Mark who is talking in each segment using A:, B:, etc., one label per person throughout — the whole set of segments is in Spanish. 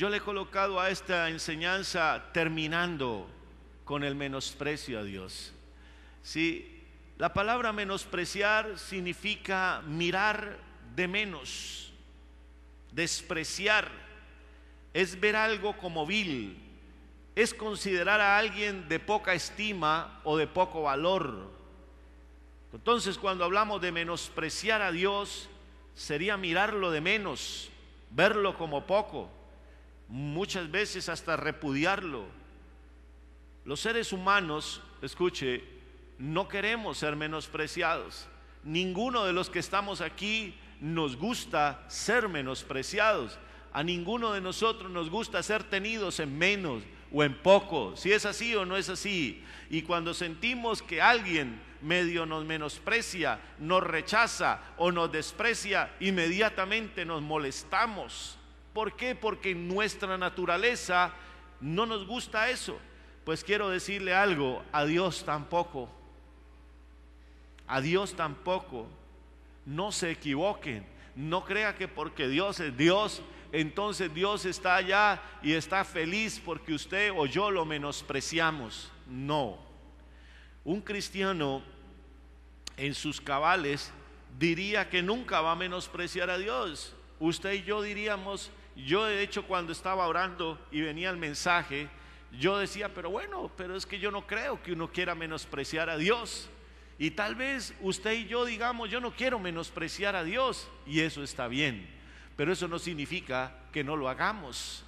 A: Yo le he colocado a esta enseñanza terminando con el menosprecio a Dios. Si la palabra menospreciar significa mirar de menos, despreciar, es ver algo como vil, es considerar a alguien de poca estima o de poco valor. Entonces cuando hablamos de menospreciar a Dios, sería mirarlo de menos, verlo como poco muchas veces hasta repudiarlo. Los seres humanos, escuche, no queremos ser menospreciados. Ninguno de los que estamos aquí nos gusta ser menospreciados. A ninguno de nosotros nos gusta ser tenidos en menos o en poco, si es así o no es así. Y cuando sentimos que alguien medio nos menosprecia, nos rechaza o nos desprecia, inmediatamente nos molestamos ¿Por qué? Porque en nuestra naturaleza no nos gusta eso. Pues quiero decirle algo, a Dios tampoco. A Dios tampoco. No se equivoquen. No crea que porque Dios es Dios, entonces Dios está allá y está feliz porque usted o yo lo menospreciamos. No. Un cristiano en sus cabales diría que nunca va a menospreciar a Dios. Usted y yo diríamos, yo de hecho cuando estaba orando y venía el mensaje, yo decía, pero bueno, pero es que yo no creo que uno quiera menospreciar a Dios. Y tal vez usted y yo digamos, yo no quiero menospreciar a Dios, y eso está bien, pero eso no significa que no lo hagamos,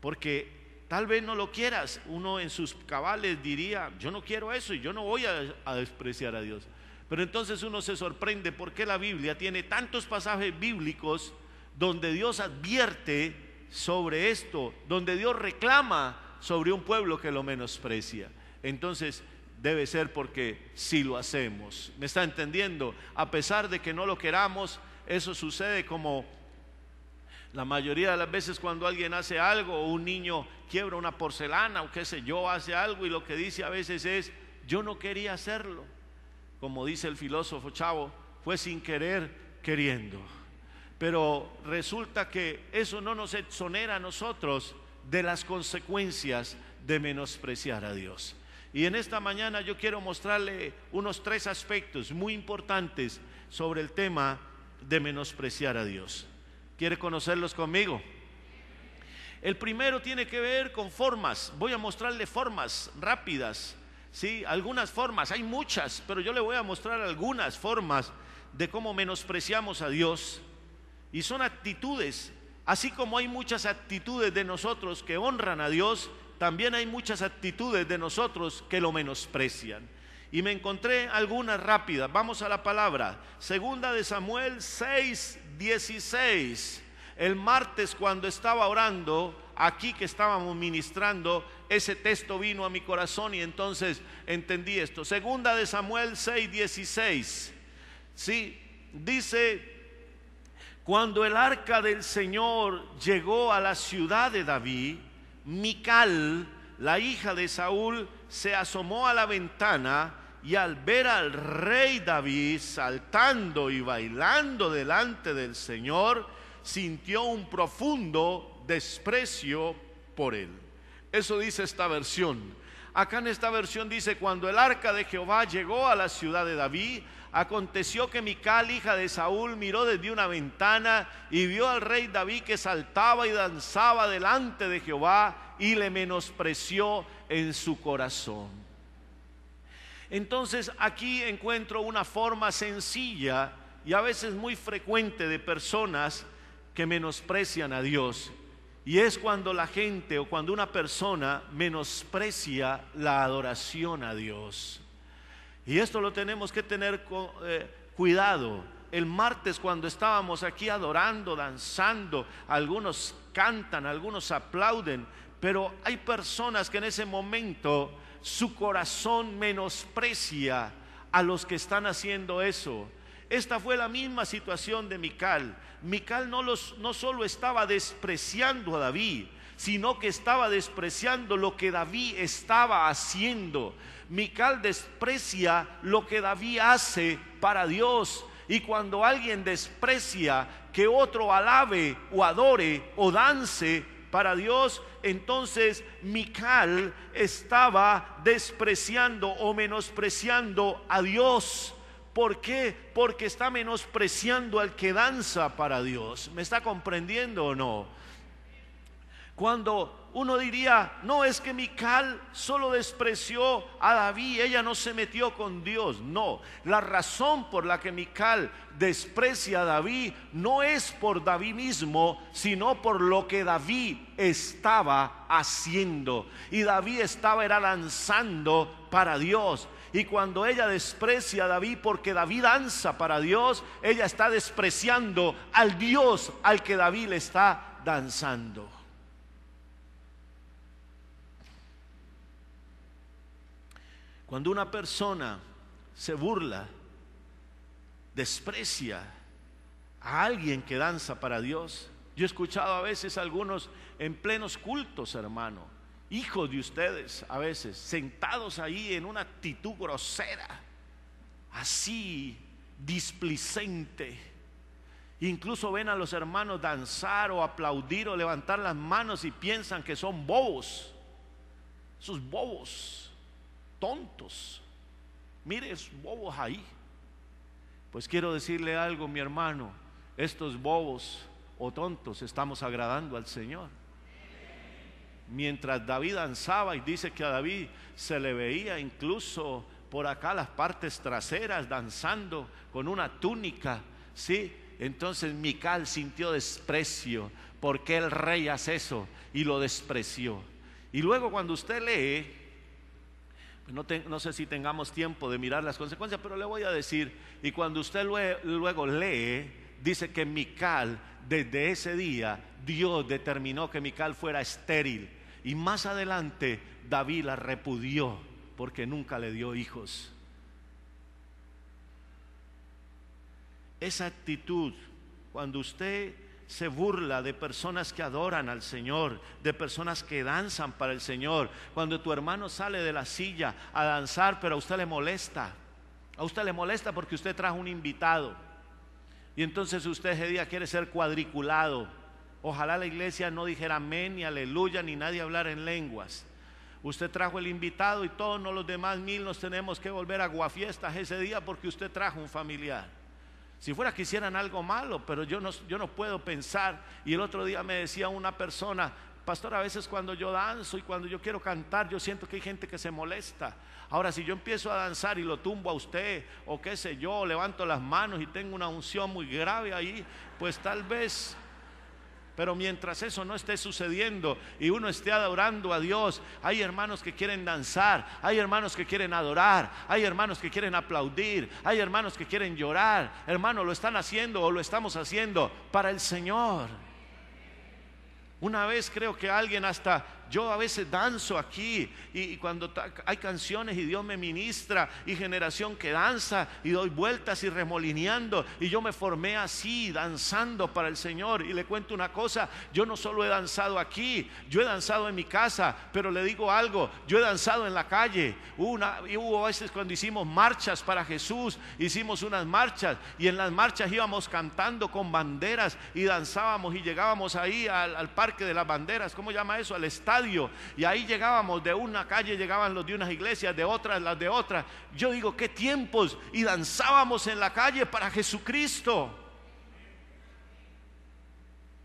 A: porque tal vez no lo quieras, uno en sus cabales diría, yo no quiero eso y yo no voy a, despreciar a Dios. Pero entonces uno se sorprende porque la Biblia tiene tantos pasajes bíblicos donde Dios advierte sobre esto, donde Dios reclama sobre un pueblo que lo menosprecia. Entonces, debe ser porque si lo hacemos. ¿Me está entendiendo? A pesar de que no lo queramos, eso sucede como la mayoría de las veces cuando alguien hace algo, o un niño quiebra una porcelana o qué sé yo, hace algo y lo que dice a veces es, yo no quería hacerlo. Como dice el filósofo Chavo, fue sin querer queriendo. Pero resulta que eso no nos exonera a nosotros de las consecuencias de menospreciar a Dios. Y en esta mañana yo quiero mostrarle unos tres aspectos muy importantes sobre el tema de menospreciar a Dios. ¿Quiere conocerlos conmigo? El primero tiene que ver con formas. Voy a mostrarle formas rápidas. Sí, algunas formas, hay muchas, pero yo le voy a mostrar algunas formas de cómo menospreciamos a Dios y son actitudes, así como hay muchas actitudes de nosotros que honran a Dios, también hay muchas actitudes de nosotros que lo menosprecian. Y me encontré algunas rápidas. Vamos a la palabra. Segunda de Samuel 6, 16. El martes cuando estaba orando, aquí que estábamos ministrando, ese texto vino a mi corazón y entonces entendí esto. Segunda de Samuel 6, 16. Sí, dice cuando el arca del Señor llegó a la ciudad de David, Mical, la hija de Saúl, se asomó a la ventana y al ver al rey David saltando y bailando delante del Señor, sintió un profundo desprecio por él. Eso dice esta versión. Acá en esta versión dice, cuando el arca de Jehová llegó a la ciudad de David, Aconteció que Mical, hija de Saúl, miró desde una ventana y vio al rey David que saltaba y danzaba delante de Jehová y le menospreció en su corazón. Entonces aquí encuentro una forma sencilla y a veces muy frecuente de personas que menosprecian a Dios. Y es cuando la gente o cuando una persona menosprecia la adoración a Dios. Y esto lo tenemos que tener eh, cuidado. El martes cuando estábamos aquí adorando, danzando, algunos cantan, algunos aplauden, pero hay personas que en ese momento su corazón menosprecia a los que están haciendo eso. Esta fue la misma situación de Mical. Mical no, los, no solo estaba despreciando a David, sino que estaba despreciando lo que David estaba haciendo. Mical desprecia lo que David hace para Dios. Y cuando alguien desprecia que otro alabe o adore o dance para Dios, entonces Mical estaba despreciando o menospreciando a Dios. ¿Por qué? Porque está menospreciando al que danza para Dios. ¿Me está comprendiendo o no? Cuando uno diría, no es que Mical solo despreció a David, ella no se metió con Dios. No, la razón por la que Mical desprecia a David no es por David mismo, sino por lo que David estaba haciendo. Y David estaba era lanzando para Dios. Y cuando ella desprecia a David porque David danza para Dios, ella está despreciando al Dios al que David le está danzando. Cuando una persona se burla, desprecia a alguien que danza para Dios. Yo he escuchado a veces a algunos en plenos cultos, hermano, hijos de ustedes a veces, sentados ahí en una actitud grosera, así, displicente. Incluso ven a los hermanos danzar o aplaudir o levantar las manos y piensan que son bobos, sus bobos tontos. Mire, es bobos ahí. Pues quiero decirle algo, mi hermano, estos bobos o tontos estamos agradando al Señor. Mientras David danzaba y dice que a David se le veía incluso por acá las partes traseras danzando con una túnica, ¿sí? Entonces Mical sintió desprecio porque el rey hace eso y lo despreció. Y luego cuando usted lee pues no, sé si tengamos tiempo de mirar las consecuencias, pero le voy a decir, y cuando usted luego lee, dice que Mical, desde ese día, Dios determinó que Mical fuera estéril. Y más adelante, David la repudió porque nunca le dio hijos. Esa actitud, cuando usted se burla de personas que adoran al Señor, de personas que danzan para el Señor. Cuando tu hermano sale de la silla a danzar, pero a usted le molesta. A usted le molesta porque usted trajo un invitado. Y entonces usted ese día quiere ser cuadriculado. Ojalá la iglesia no dijera amén, ni aleluya, ni nadie hablar en lenguas. Usted trajo el invitado y todos los demás mil nos tenemos que volver a guafiestas ese día porque usted trajo un familiar. Si fuera que hicieran algo malo, pero yo no, yo no puedo pensar. Y el otro día me decía una persona, pastor, a veces cuando yo danzo y cuando yo quiero cantar, yo siento que hay gente que se molesta. Ahora, si yo empiezo a danzar y lo tumbo a usted, o qué sé yo, levanto las manos y tengo una unción muy grave ahí, pues tal vez pero mientras eso no esté sucediendo y uno esté adorando a Dios, hay hermanos que quieren danzar, hay hermanos que quieren adorar, hay hermanos que quieren aplaudir, hay hermanos que quieren llorar. Hermano, lo están haciendo o lo estamos haciendo para el Señor. Una vez creo que alguien hasta yo a veces danzo aquí y, cuando hay canciones y Dios me ministra y generación que danza y doy vueltas y remolineando y yo me formé así danzando para el Señor y le cuento una cosa, yo no solo he danzado aquí, yo he danzado en mi casa, pero le digo algo, yo he danzado en la calle. Una, y hubo veces cuando hicimos marchas para Jesús, hicimos unas marchas y en las marchas íbamos cantando con banderas y danzábamos y llegábamos ahí al, parque de las banderas, ¿cómo llama eso? Al estadio y ahí llegábamos, de una calle llegaban los de unas iglesias, de otras las de otras. Yo digo, qué tiempos y danzábamos en la calle para Jesucristo.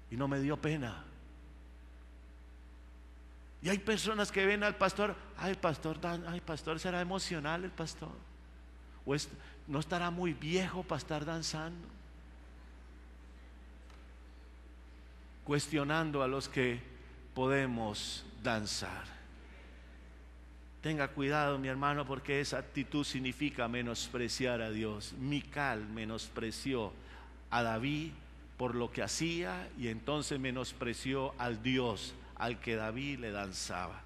A: Y no me dio pena. Y hay personas que ven al pastor, ay, pastor, ay, pastor será emocional el pastor. O no estará muy viejo para estar danzando. Cuestionando a los que podemos danzar. Tenga cuidado, mi hermano, porque esa actitud significa menospreciar a Dios. Mical menospreció a David por lo que hacía y entonces menospreció al Dios al que David le danzaba.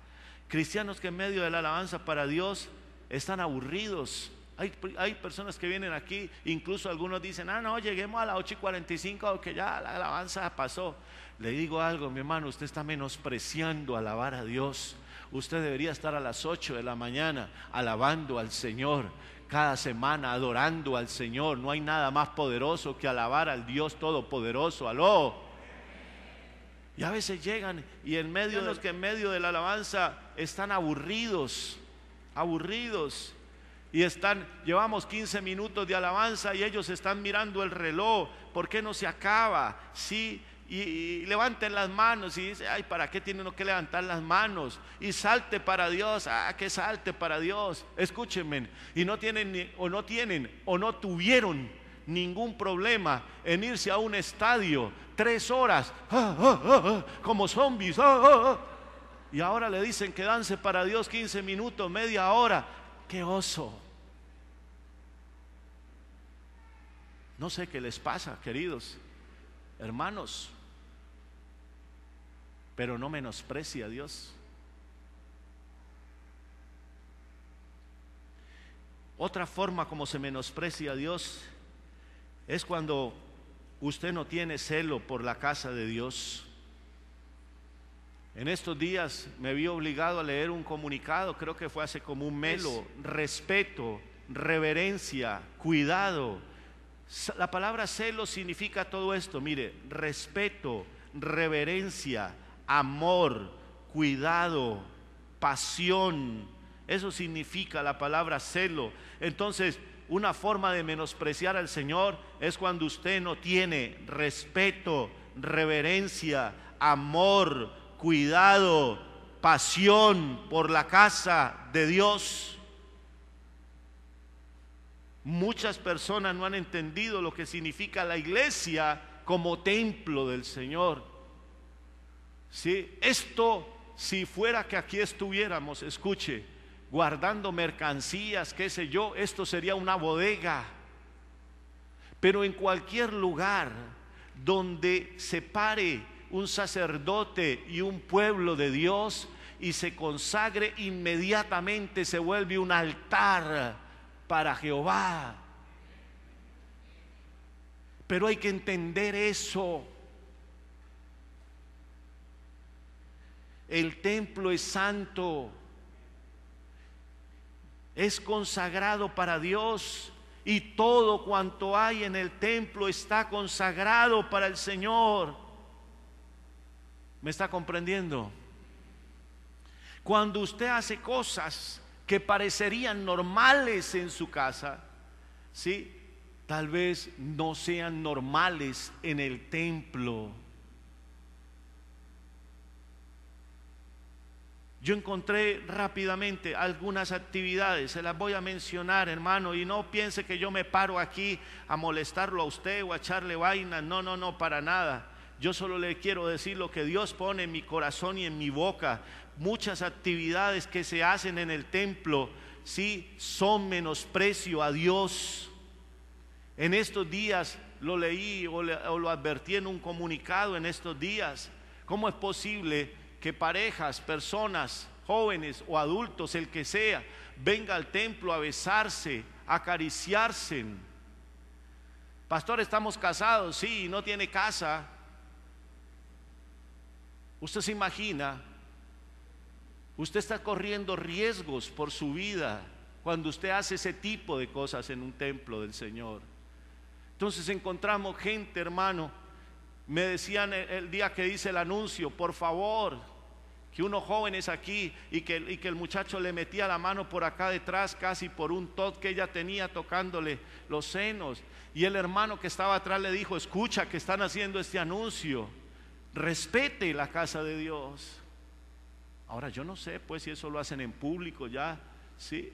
A: Cristianos que en medio de la alabanza para Dios están aburridos. Hay, personas que vienen aquí, incluso algunos dicen, ah, no, lleguemos a las 8 y 45, Aunque ya la alabanza pasó. Le digo algo, mi hermano, usted está menospreciando alabar a Dios. Usted debería estar a las 8 de la mañana alabando al Señor, cada semana adorando al Señor. No hay nada más poderoso que alabar al Dios Todopoderoso. Aló. Y a veces llegan y en medio de los que en medio de la alabanza están aburridos, aburridos. Y están, llevamos 15 minutos de alabanza y ellos están mirando el reloj. ¿Por qué no se acaba? Sí, y, levanten las manos y dice, ay, ¿para qué tienen que levantar las manos? Y salte para Dios, ah, que salte para Dios. Escúchenme, y no tienen o no tienen o no tuvieron ningún problema en irse a un estadio tres horas ah, ah, ah, como zombies. Y ahora le dicen que danse para Dios 15 minutos, media hora. ¡Qué oso! No sé qué les pasa, queridos hermanos pero no menosprecia a Dios. Otra forma como se menosprecia a Dios es cuando usted no tiene celo por la casa de Dios. En estos días me vi obligado a leer un comunicado, creo que fue hace como un mes, respeto, reverencia, cuidado. La palabra celo significa todo esto, mire, respeto, reverencia, amor, cuidado, pasión. Eso significa la palabra celo. Entonces, una forma de menospreciar al Señor es cuando usted no tiene respeto, reverencia, amor, cuidado, pasión por la casa de Dios. Muchas personas no han entendido lo que significa la iglesia como templo del Señor. Si Esto, si fuera que aquí estuviéramos, escuche, guardando mercancías, qué sé yo, esto sería una bodega. Pero en cualquier lugar donde se pare un sacerdote y un pueblo de Dios y se consagre inmediatamente, se vuelve un altar para Jehová. Pero hay que entender eso. El templo es santo, es consagrado para Dios y todo cuanto hay en el templo está consagrado para el Señor. ¿Me está comprendiendo? Cuando usted hace cosas que parecerían normales en su casa, ¿sí? Tal vez no sean normales en el templo. Yo encontré rápidamente algunas actividades, se las voy a mencionar, hermano, y no piense que yo me paro aquí a molestarlo a usted o a echarle vaina, no, no, no, para nada. Yo solo le quiero decir lo que Dios pone en mi corazón y en mi boca. Muchas actividades que se hacen en el templo, sí, son menosprecio a Dios. En estos días lo leí o, lo advertí en un comunicado en estos días. ¿Cómo es posible que parejas, personas, jóvenes o adultos, el que sea, venga al templo a besarse, a acariciarse. Pastor, estamos casados, sí, no tiene casa. Usted se imagina, usted está corriendo riesgos por su vida cuando usted hace ese tipo de cosas en un templo del Señor. Entonces encontramos gente, hermano, me decían el, día que dice el anuncio, por favor, que joven jóvenes aquí y que, y que, el muchacho le metía la mano por acá detrás, casi por un tot que ella tenía tocándole los senos. Y el hermano que estaba atrás le dijo, escucha que están haciendo este anuncio, respete la casa de Dios. Ahora yo no sé pues si eso lo hacen en público ya, sí,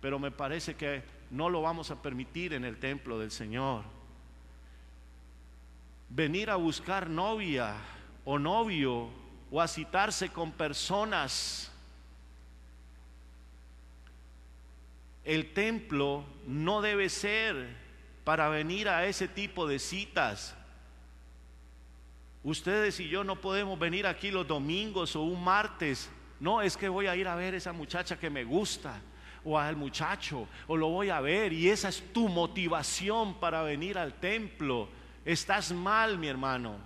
A: pero me parece que no lo vamos a permitir en el templo del Señor. Venir a buscar novia o novio o a citarse con personas. El templo no debe ser para venir a ese tipo de citas. Ustedes y yo no podemos venir aquí los domingos o un martes. No, es que voy a ir a ver a esa muchacha que me gusta o al muchacho o lo voy a ver y esa es tu motivación para venir al templo. Estás mal, mi hermano.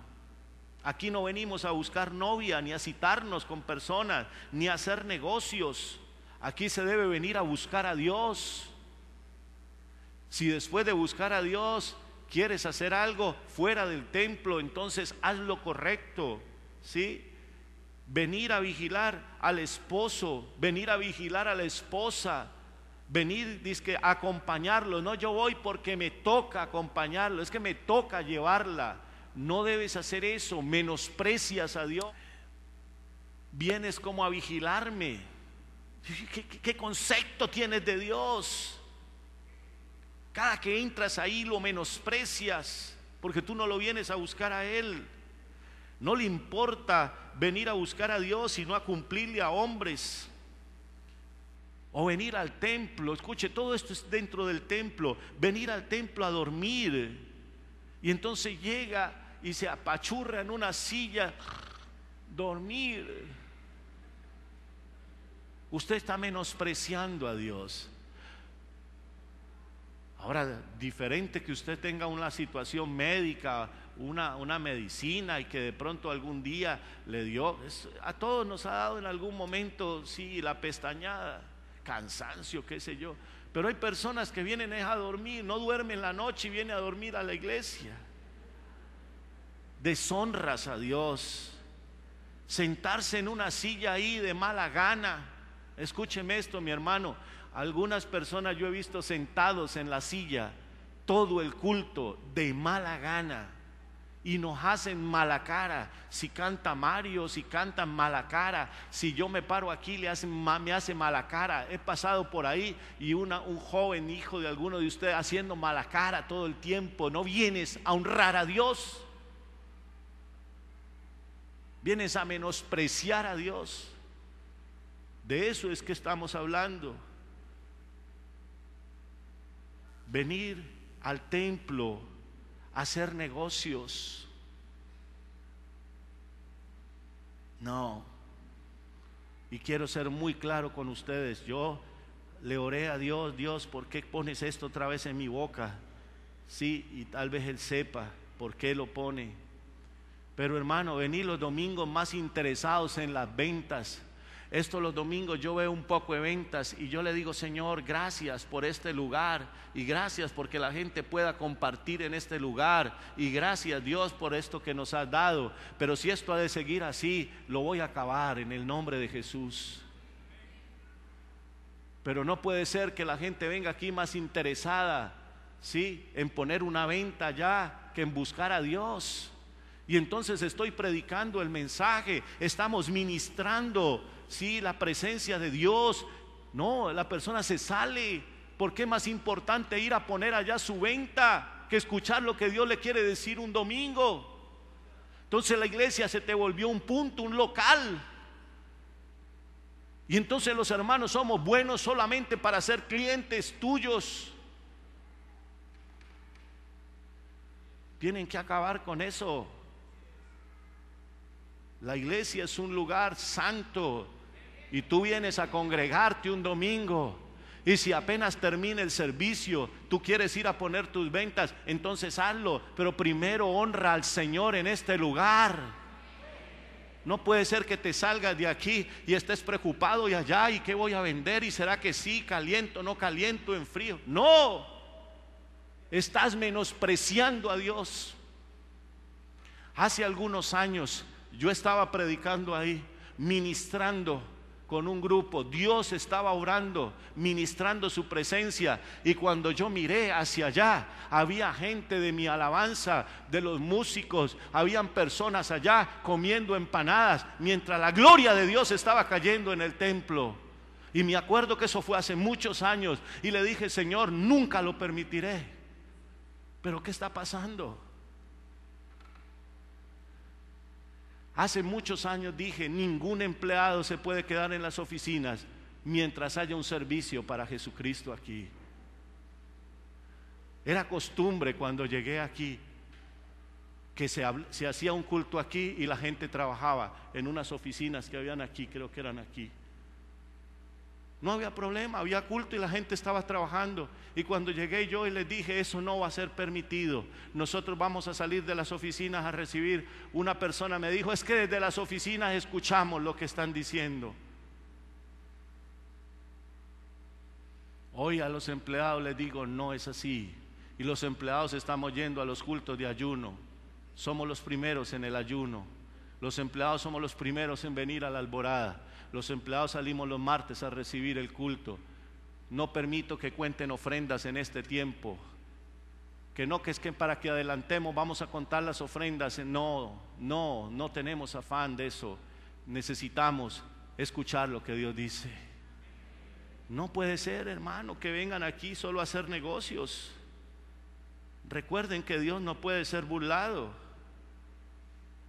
A: Aquí no venimos a buscar novia, ni a citarnos con personas, ni a hacer negocios. Aquí se debe venir a buscar a Dios. Si después de buscar a Dios quieres hacer algo fuera del templo, entonces haz lo correcto. ¿Sí? Venir a vigilar al esposo, venir a vigilar a la esposa, venir dizque, a acompañarlo. No, yo voy porque me toca acompañarlo, es que me toca llevarla no debes hacer eso, menosprecias a Dios. Vienes como a vigilarme. ¿Qué, concepto tienes de Dios? Cada que entras ahí lo menosprecias porque tú no lo vienes a buscar a Él. No le importa venir a buscar a Dios sino a cumplirle a hombres. O venir al templo, escuche, todo esto es dentro del templo, venir al templo a dormir y entonces llega y se apachurra en una silla, dormir. Usted está menospreciando a Dios. Ahora, diferente que usted tenga una situación médica, una, una, medicina y que de pronto algún día le dio, a todos nos ha dado en algún momento, sí, la pestañada, cansancio, qué sé yo. Pero hay personas que vienen a dormir, no duermen la noche y vienen a dormir a la iglesia. Deshonras a Dios. Sentarse en una silla ahí de mala gana. Escúcheme esto, mi hermano. Algunas personas yo he visto sentados en la silla todo el culto de mala gana y nos hacen mala cara. Si canta Mario, si canta mala cara, si yo me paro aquí le me hace mala cara. He pasado por ahí y una, un joven hijo de alguno de ustedes haciendo mala cara todo el tiempo. No vienes a honrar a Dios. Vienes a menospreciar a Dios. De eso es que estamos hablando. Venir al templo hacer negocios. No. Y quiero ser muy claro con ustedes. Yo le oré a Dios, Dios, ¿por qué pones esto otra vez en mi boca? Sí, y tal vez Él sepa por qué lo pone. Pero hermano, vení los domingos más interesados en las ventas esto los domingos yo veo un poco de ventas y yo le digo, Señor, gracias por este lugar y gracias porque la gente pueda compartir en este lugar y gracias Dios por esto que nos has dado. Pero si esto ha de seguir así, lo voy a acabar en el nombre de Jesús. Pero no puede ser que la gente venga aquí más interesada, ¿sí? En poner una venta ya que en buscar a Dios. Y entonces estoy predicando el mensaje, estamos ministrando, sí, la presencia de Dios. No, la persona se sale. ¿Por qué más importante ir a poner allá su venta que escuchar lo que Dios le quiere decir un domingo? Entonces la iglesia se te volvió un punto, un local. Y entonces los hermanos somos buenos solamente para ser clientes tuyos. Tienen que acabar con eso. La iglesia es un lugar santo y tú vienes a congregarte un domingo. Y si apenas termina el servicio, tú quieres ir a poner tus ventas, entonces hazlo. Pero primero honra al Señor en este lugar. No puede ser que te salgas de aquí y estés preocupado y allá y qué voy a vender y será que sí, caliento, no caliento, en frío. No, estás menospreciando a Dios. Hace algunos años yo estaba predicando ahí, ministrando con un grupo, Dios estaba orando, ministrando su presencia, y cuando yo miré hacia allá, había gente de mi alabanza, de los músicos, habían personas allá comiendo empanadas, mientras la gloria de Dios estaba cayendo en el templo. Y me acuerdo que eso fue hace muchos años, y le dije, Señor, nunca lo permitiré. Pero ¿qué está pasando? Hace muchos años dije, ningún empleado se puede quedar en las oficinas mientras haya un servicio para Jesucristo aquí. Era costumbre cuando llegué aquí que se, hacía un culto aquí y la gente trabajaba en unas oficinas que habían aquí, creo que eran aquí. No había problema, había culto y la gente estaba trabajando. Y cuando llegué yo y les dije, eso no va a ser permitido. Nosotros vamos a salir de las oficinas a recibir. Una persona me dijo, es que desde las oficinas escuchamos lo que están diciendo. Hoy a los empleados les digo, no es así. Y los empleados estamos yendo a los cultos de ayuno. Somos los primeros en el ayuno. Los empleados somos los primeros en venir a la alborada los empleados salimos los martes a recibir el culto. No permito que cuenten ofrendas en este tiempo. Que no, que es que para que adelantemos vamos a contar las ofrendas. No, no, no tenemos afán de eso. Necesitamos escuchar lo que Dios dice. No puede ser, hermano, que vengan aquí solo a hacer negocios. Recuerden que Dios no puede ser burlado.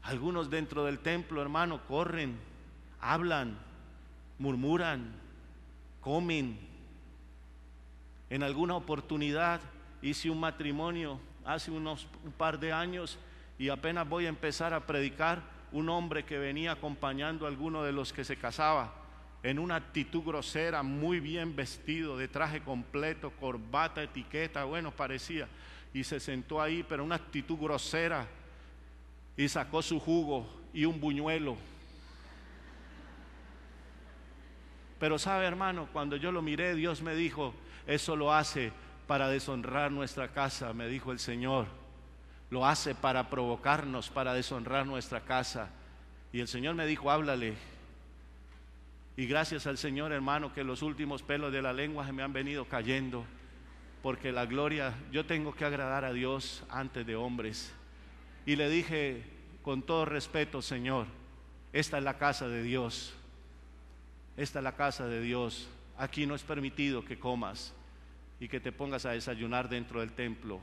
A: Algunos dentro del templo, hermano, corren, hablan, murmuran, comen. En alguna oportunidad hice un matrimonio hace unos un par de años y apenas voy a empezar a predicar un hombre que venía acompañando a alguno de los que se casaba en una actitud grosera, muy bien vestido, de traje completo, corbata, etiqueta, bueno, parecía, y se sentó ahí, pero una actitud grosera, y sacó su jugo y un buñuelo Pero sabe hermano, cuando yo lo miré, Dios me dijo, eso lo hace para deshonrar nuestra casa, me dijo el Señor. Lo hace para provocarnos, para deshonrar nuestra casa. Y el Señor me dijo, háblale. Y gracias al Señor, hermano, que los últimos pelos de la lengua se me han venido cayendo. Porque la gloria, yo tengo que agradar a Dios antes de hombres. Y le dije, con todo respeto, Señor, esta es la casa de Dios. Esta es la casa de Dios. Aquí no es permitido que comas y que te pongas a desayunar dentro del templo.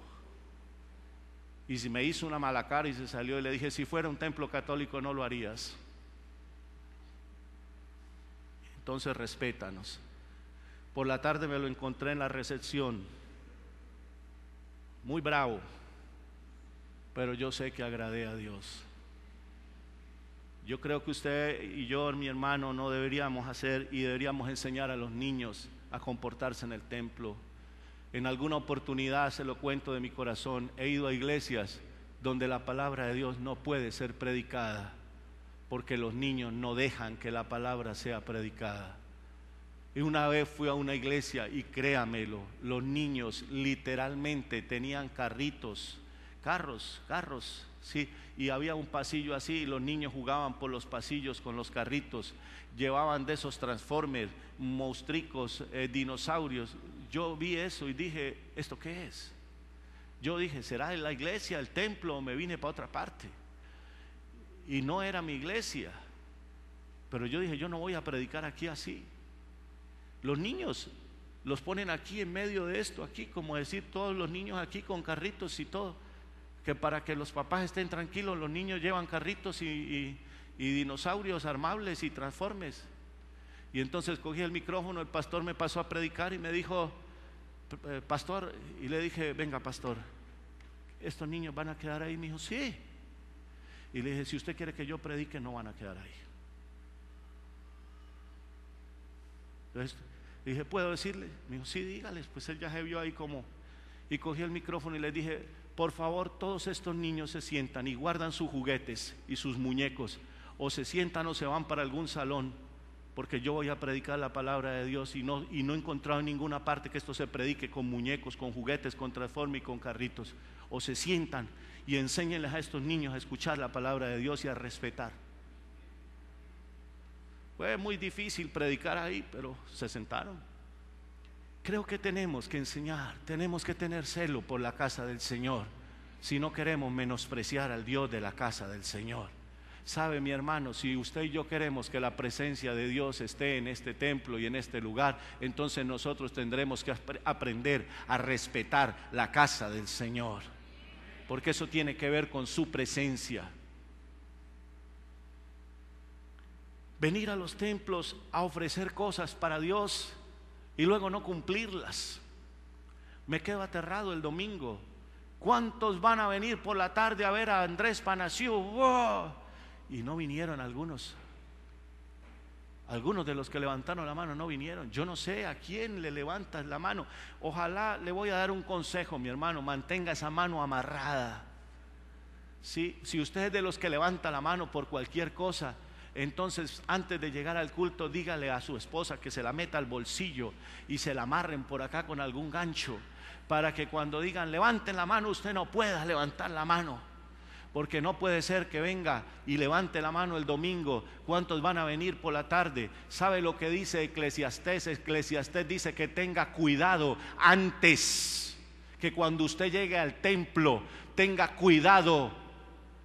A: Y si me hizo una mala cara y se salió y le dije, si fuera un templo católico no lo harías. Entonces respétanos. Por la tarde me lo encontré en la recepción, muy bravo, pero yo sé que agradé a Dios. Yo creo que usted y yo, mi hermano, no deberíamos hacer y deberíamos enseñar a los niños a comportarse en el templo. En alguna oportunidad, se lo cuento de mi corazón, he ido a iglesias donde la palabra de Dios no puede ser predicada, porque los niños no dejan que la palabra sea predicada. Y una vez fui a una iglesia y créamelo, los niños literalmente tenían carritos carros, carros, sí, y había un pasillo así y los niños jugaban por los pasillos con los carritos, llevaban de esos transformers, Monstruos, eh, dinosaurios. Yo vi eso y dije, ¿esto qué es? Yo dije, ¿será en la iglesia, el templo o me vine para otra parte? Y no era mi iglesia, pero yo dije, yo no voy a predicar aquí así. Los niños los ponen aquí en medio de esto, aquí, como decir, todos los niños aquí con carritos y todo que para que los papás estén tranquilos, los niños llevan carritos y, y, dinosaurios armables y transformes. Y entonces cogí el micrófono, el pastor me pasó a predicar y me dijo, eh, pastor, y le dije, venga pastor, estos niños van a quedar ahí. Me dijo, sí. Y le dije, si usted quiere que yo predique, no van a quedar ahí. Entonces dije, ¿puedo decirle? Me dijo, sí, dígales. Pues él ya se vio ahí como. Y cogí el micrófono y le dije, por favor, todos estos niños se sientan y guardan sus juguetes y sus muñecos, o se sientan o se van para algún salón, porque yo voy a predicar la palabra de Dios y no, y no he encontrado en ninguna parte que esto se predique con muñecos, con juguetes, con transforme y con carritos. O se sientan y enséñenles a estos niños a escuchar la palabra de Dios y a respetar. Fue muy difícil predicar ahí, pero se sentaron. Creo que tenemos que enseñar, tenemos que tener celo por la casa del Señor, si no queremos menospreciar al Dios de la casa del Señor. Sabe mi hermano, si usted y yo queremos que la presencia de Dios esté en este templo y en este lugar, entonces nosotros tendremos que aprender a respetar la casa del Señor, porque eso tiene que ver con su presencia. Venir a los templos a ofrecer cosas para Dios y luego no cumplirlas. Me quedo aterrado el domingo. ¿Cuántos van a venir por la tarde a ver a Andrés Panacio? Y no vinieron algunos. Algunos de los que levantaron la mano no vinieron. Yo no sé a quién le levantas la mano. Ojalá le voy a dar un consejo, mi hermano. Mantenga esa mano amarrada. Si usted es de los que levanta la mano por cualquier cosa, entonces, antes de llegar al culto, dígale a su esposa que se la meta al bolsillo y se la amarren por acá con algún gancho para que cuando digan levanten la mano, usted no pueda levantar la mano. Porque no puede ser que venga y levante la mano el domingo. ¿Cuántos van a venir por la tarde? ¿Sabe lo que dice Eclesiastés? Eclesiastés dice que tenga cuidado antes que cuando usted llegue al templo, tenga cuidado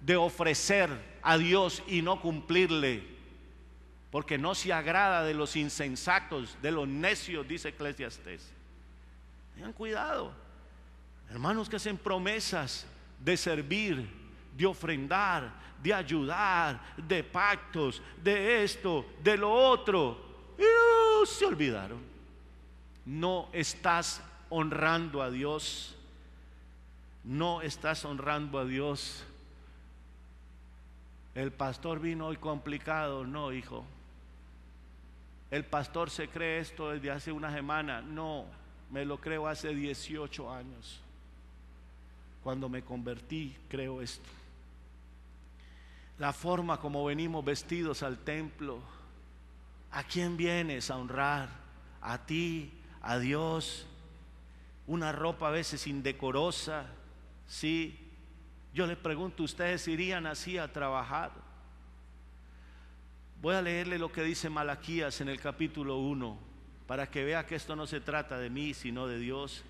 A: de ofrecer a Dios y no cumplirle, porque no se agrada de los insensatos, de los necios, dice Eclesiastes. Tengan cuidado, hermanos que hacen promesas de servir, de ofrendar, de ayudar, de pactos, de esto, de lo otro, uh, se olvidaron. No estás honrando a Dios. No estás honrando a Dios. El pastor vino hoy complicado, no, hijo. El pastor se cree esto desde hace una semana, no, me lo creo hace 18 años. Cuando me convertí, creo esto. La forma como venimos vestidos al templo, ¿a quién vienes a honrar? ¿A ti? ¿A Dios? Una ropa a veces indecorosa, sí, yo les pregunto, ¿ustedes irían así a trabajar? Voy a leerle lo que dice Malaquías en el capítulo 1, para que vea que esto no se trata de mí, sino de Dios.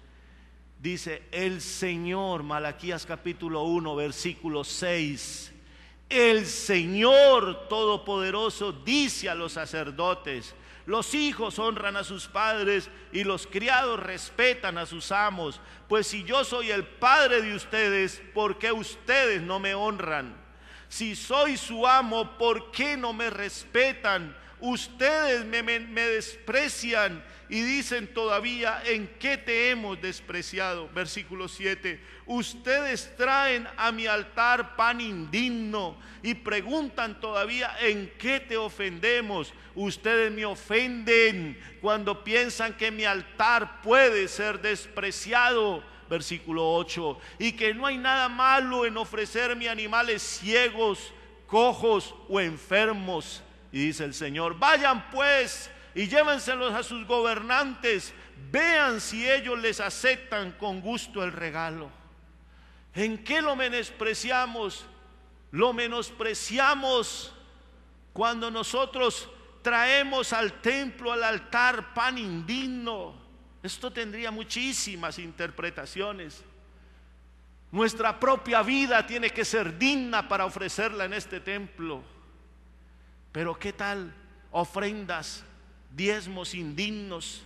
A: Dice el Señor, Malaquías capítulo 1, versículo 6. El Señor Todopoderoso dice a los sacerdotes, los hijos honran a sus padres y los criados respetan a sus amos. Pues si yo soy el padre de ustedes, ¿por qué ustedes no me honran? Si soy su amo, ¿por qué no me respetan? Ustedes me, desprecian y dicen todavía, ¿en qué te hemos despreciado? Versículo 7, ustedes traen a mi altar pan indigno y preguntan todavía, ¿en qué te ofendemos? Ustedes me ofenden cuando piensan que mi altar puede ser despreciado versículo 8, y que no hay nada malo en ofrecerme animales ciegos, cojos o enfermos. Y dice el Señor, vayan pues y llévenselos a sus gobernantes. Vean si ellos les aceptan con gusto el regalo. ¿En qué lo menospreciamos? Lo menospreciamos cuando nosotros traemos al templo, al altar, pan indigno. Esto tendría muchísimas interpretaciones. Nuestra propia vida tiene que ser digna para ofrecerla en este templo. Pero ¿qué tal ofrendas diezmos indignos,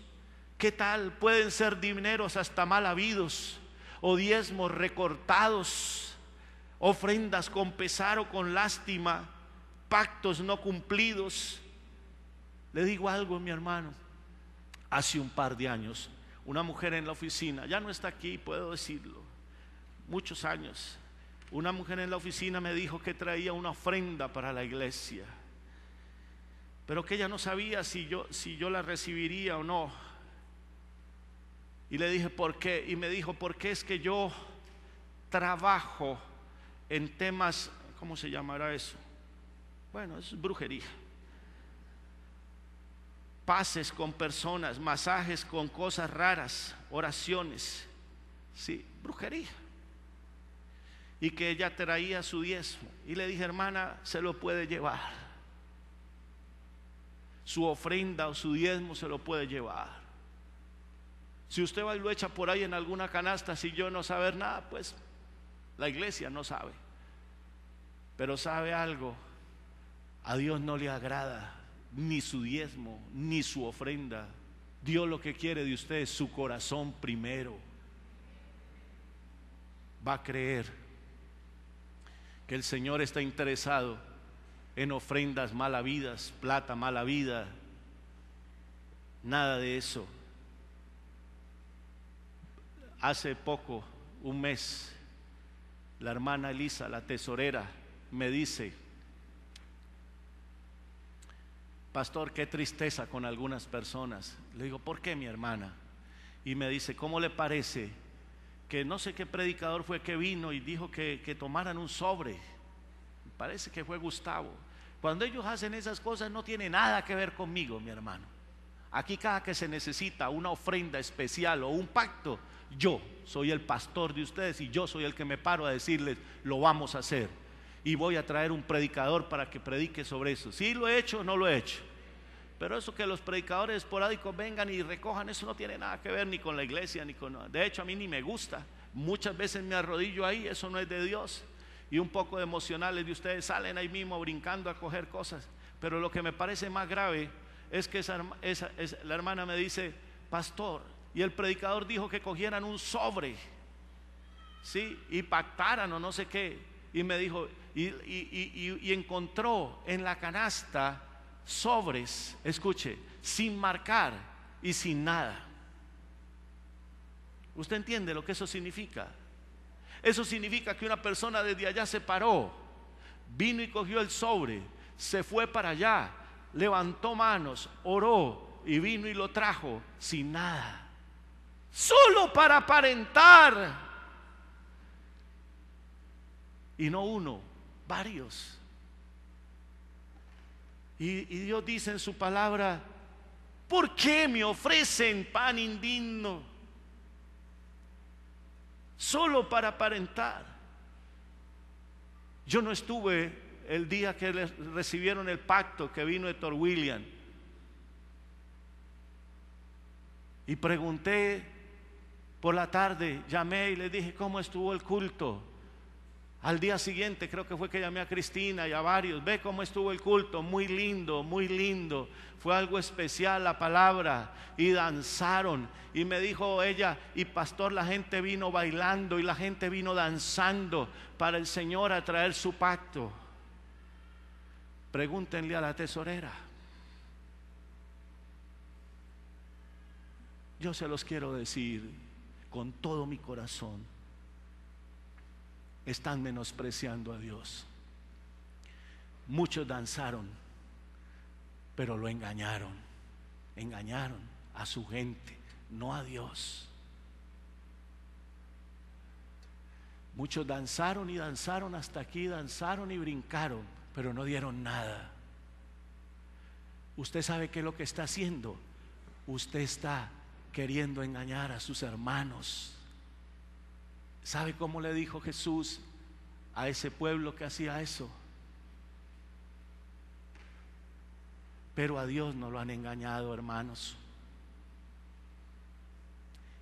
A: ¿qué tal? Pueden ser dineros hasta mal habidos o diezmos recortados, ofrendas con pesar o con lástima, pactos no cumplidos. Le digo algo, mi hermano, hace un par de años, una mujer en la oficina, ya no está aquí, puedo decirlo, muchos años, una mujer en la oficina me dijo que traía una ofrenda para la iglesia pero que ella no sabía si yo, si yo la recibiría o no. Y le dije, ¿por qué? Y me dijo, por qué es que yo trabajo en temas, ¿cómo se llamará eso? Bueno, es brujería. Pases con personas, masajes con cosas raras, oraciones. Sí, brujería. Y que ella traía su diezmo. Y le dije, hermana, se lo puede llevar su ofrenda o su diezmo se lo puede llevar. Si usted va y lo echa por ahí en alguna canasta si yo no saber nada, pues la iglesia no sabe. Pero sabe algo, a Dios no le agrada ni su diezmo, ni su ofrenda. Dios lo que quiere de usted es su corazón primero. Va a creer que el Señor está interesado en ofrendas mala vidas, plata mala vida, nada de eso. Hace poco, un mes, la hermana Elisa, la tesorera, me dice, Pastor, qué tristeza con algunas personas. Le digo, ¿por qué mi hermana? Y me dice, ¿cómo le parece que no sé qué predicador fue que vino y dijo que tomaran un sobre? Parece que fue Gustavo. Cuando ellos hacen esas cosas no tiene nada que ver conmigo, mi hermano. Aquí cada que se necesita una ofrenda especial o un pacto, yo soy el pastor de ustedes y yo soy el que me paro a decirles, lo vamos a hacer. Y voy a traer un predicador para que predique sobre eso. Si lo he hecho no lo he hecho. Pero eso que los predicadores esporádicos vengan y recojan, eso no tiene nada que ver ni con la iglesia, ni con... De hecho, a mí ni me gusta. Muchas veces me arrodillo ahí, eso no es de Dios y un poco emocionales de ustedes salen ahí mismo brincando a coger cosas. Pero lo que me parece más grave es que la hermana me dice, pastor, y el predicador dijo que cogieran un sobre, ¿sí? Y pactaran o no sé qué. Y me dijo, y, y encontró en la canasta sobres, escuche, sin marcar y sin nada. ¿Usted entiende lo que eso significa? Eso significa que una persona desde allá se paró, vino y cogió el sobre, se fue para allá, levantó manos, oró y vino y lo trajo sin nada. Solo para aparentar. Y no uno, varios. Y, y Dios dice en su palabra, ¿por qué me ofrecen pan indigno? solo para aparentar. Yo no estuve el día que recibieron el pacto que vino Hector William. Y pregunté por la tarde, llamé y le dije, ¿cómo estuvo el culto? Al día siguiente creo que fue que llamé a Cristina y a varios. Ve cómo estuvo el culto, muy lindo, muy lindo. Fue algo especial la palabra y danzaron. Y me dijo ella, y pastor, la gente vino bailando y la gente vino danzando para el Señor a traer su pacto. Pregúntenle a la tesorera. Yo se los quiero decir con todo mi corazón están menospreciando a Dios. Muchos danzaron, pero lo engañaron. Engañaron a su gente, no a Dios. Muchos danzaron y danzaron hasta aquí, danzaron y brincaron, pero no dieron nada. Usted sabe qué es lo que está haciendo. Usted está queriendo engañar a sus hermanos. ¿Sabe cómo le dijo Jesús a ese pueblo que hacía eso? Pero a Dios no lo han engañado, hermanos.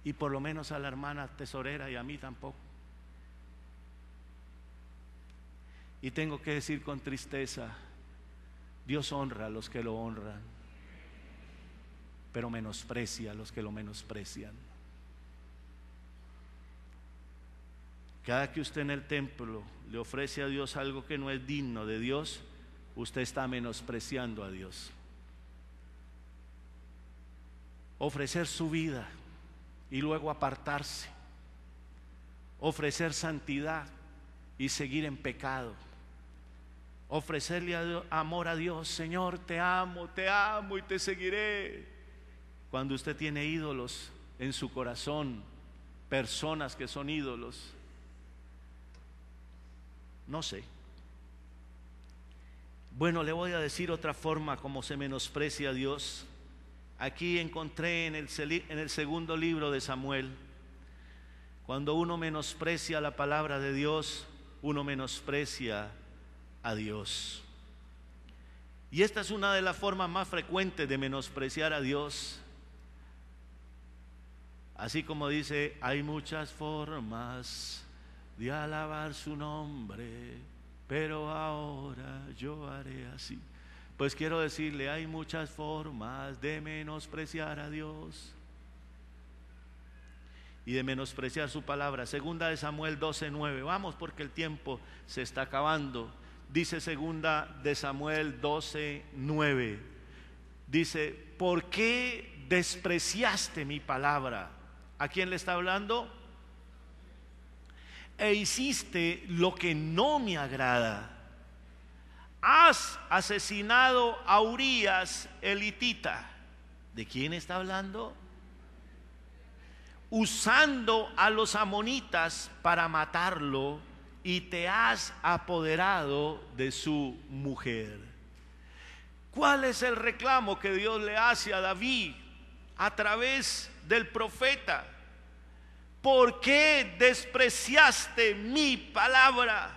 A: Y por lo menos a la hermana tesorera y a mí tampoco. Y tengo que decir con tristeza, Dios honra a los que lo honran, pero menosprecia a los que lo menosprecian. Cada que usted en el templo le ofrece a Dios algo que no es digno de Dios, usted está menospreciando a Dios. Ofrecer su vida y luego apartarse. Ofrecer santidad y seguir en pecado. Ofrecerle amor a Dios, Señor, te amo, te amo y te seguiré. Cuando usted tiene ídolos en su corazón, personas que son ídolos, no sé. Bueno, le voy a decir otra forma como se menosprecia a Dios. Aquí encontré en el, en el segundo libro de Samuel, cuando uno menosprecia la palabra de Dios, uno menosprecia a Dios. Y esta es una de las formas más frecuentes de menospreciar a Dios. Así como dice, hay muchas formas de alabar su nombre, pero ahora yo haré así. Pues quiero decirle, hay muchas formas de menospreciar a Dios y de menospreciar su palabra. Segunda de Samuel 12:9. Vamos porque el tiempo se está acabando. Dice segunda de Samuel 12:9. Dice, "¿Por qué despreciaste mi palabra?" ¿A quién le está hablando? e hiciste lo que no me agrada. Has asesinado a Urias elitita. ¿De quién está hablando? Usando a los amonitas para matarlo y te has apoderado de su mujer. ¿Cuál es el reclamo que Dios le hace a David a través del profeta? ¿por qué despreciaste mi palabra?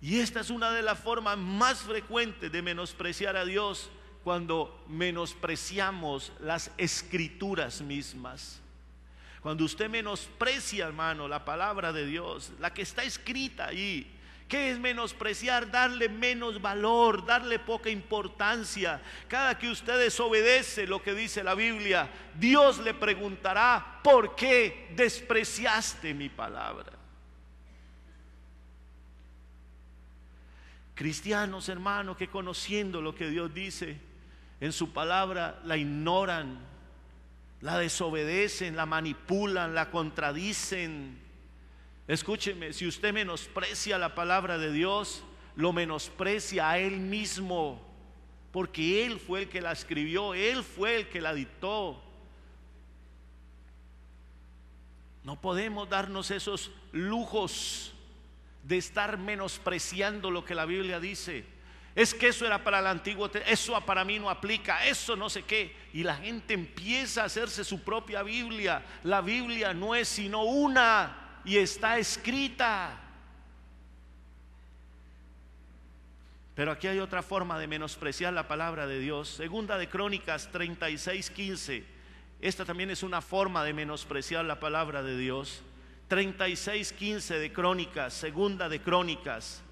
A: Y esta es una de las formas más frecuentes de menospreciar a Dios cuando menospreciamos las escrituras mismas. Cuando usted menosprecia, hermano, la palabra de Dios, la que está escrita ahí, ¿Qué es menospreciar? Darle menos valor, darle poca importancia. Cada que usted desobedece lo que dice la Biblia, Dios le preguntará, ¿por qué despreciaste mi palabra? Cristianos, hermanos, que conociendo lo que Dios dice en su palabra, la ignoran, la desobedecen, la manipulan, la contradicen Escúcheme, si usted menosprecia la palabra de Dios, lo menosprecia a Él mismo, porque Él fue el que la escribió, Él fue el que la dictó. No podemos darnos esos lujos de estar menospreciando lo que la Biblia dice. Es que eso era para el antiguo, eso para mí no aplica, eso no sé qué. Y la gente empieza a hacerse su propia Biblia. La Biblia no es sino una y está escrita. Pero aquí hay otra forma de menospreciar la palabra de Dios. Segunda de Crónicas 36, 15. Esta también es una forma de menospreciar la palabra de Dios. 36, 15 de Crónicas, segunda de Crónicas.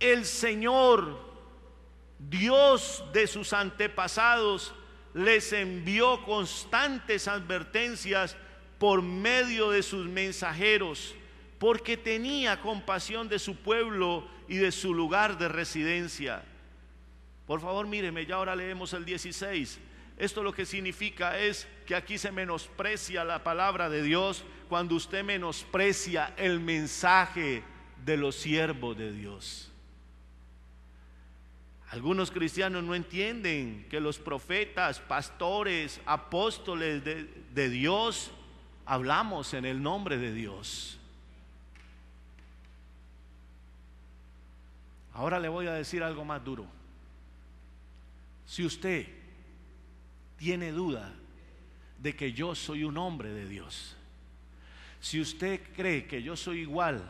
A: El Señor, Dios de sus antepasados, les envió constantes advertencias por medio de sus mensajeros, porque tenía compasión de su pueblo y de su lugar de residencia. Por favor, míreme, ya ahora leemos el 16. Esto lo que significa es que aquí se menosprecia la palabra de Dios cuando usted menosprecia el mensaje de los siervos de Dios. Algunos cristianos no entienden que los profetas, pastores, apóstoles de, de Dios hablamos en el nombre de Dios. Ahora le voy a decir algo más duro. Si usted tiene duda de que yo soy un hombre de Dios, si usted cree que yo soy igual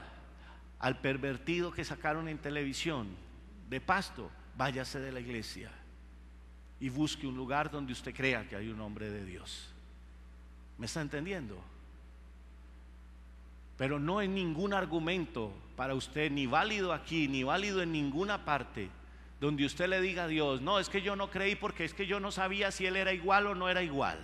A: al pervertido que sacaron en televisión de pasto, váyase de la iglesia y busque un lugar donde usted crea que hay un hombre de Dios. ¿Me está entendiendo? Pero no hay ningún argumento para usted, ni válido aquí, ni válido en ninguna parte, donde usted le diga a Dios, no, es que yo no creí porque es que yo no sabía si Él era igual o no era igual.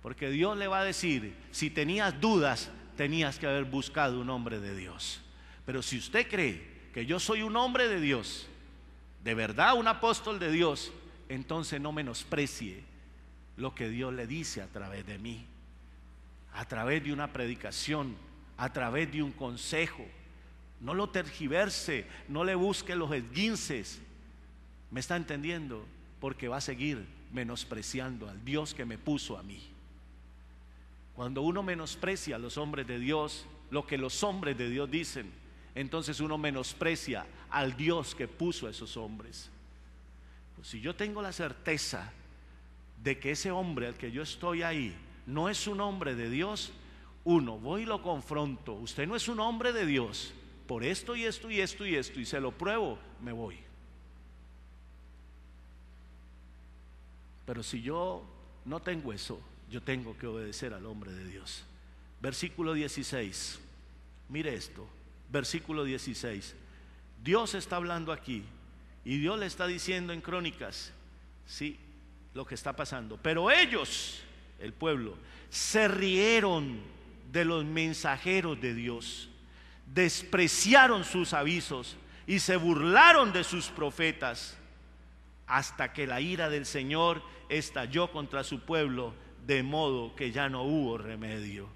A: Porque Dios le va a decir, si tenías dudas, tenías que haber buscado un hombre de Dios. Pero si usted cree que yo soy un hombre de Dios, de verdad un apóstol de Dios, entonces no menosprecie lo que Dios le dice a través de mí a través de una predicación, a través de un consejo. No lo tergiverse, no le busque los esguinces. ¿Me está entendiendo? Porque va a seguir menospreciando al Dios que me puso a mí. Cuando uno menosprecia a los hombres de Dios, lo que los hombres de Dios dicen, entonces uno menosprecia al Dios que puso a esos hombres. Pues si yo tengo la certeza de que ese hombre al que yo estoy ahí no es un hombre de Dios, uno, voy y lo confronto, usted no es un hombre de Dios, por esto y esto y esto y esto, y se lo pruebo, me voy. Pero si yo no tengo eso, yo tengo que obedecer al hombre de Dios. Versículo 16, mire esto, versículo 16, Dios está hablando aquí y Dios le está diciendo en crónicas, sí, lo que está pasando, pero ellos, el pueblo, se rieron de los mensajeros de Dios, despreciaron sus avisos y se burlaron de sus profetas, hasta que la ira del Señor estalló contra su pueblo, de modo que ya no hubo remedio.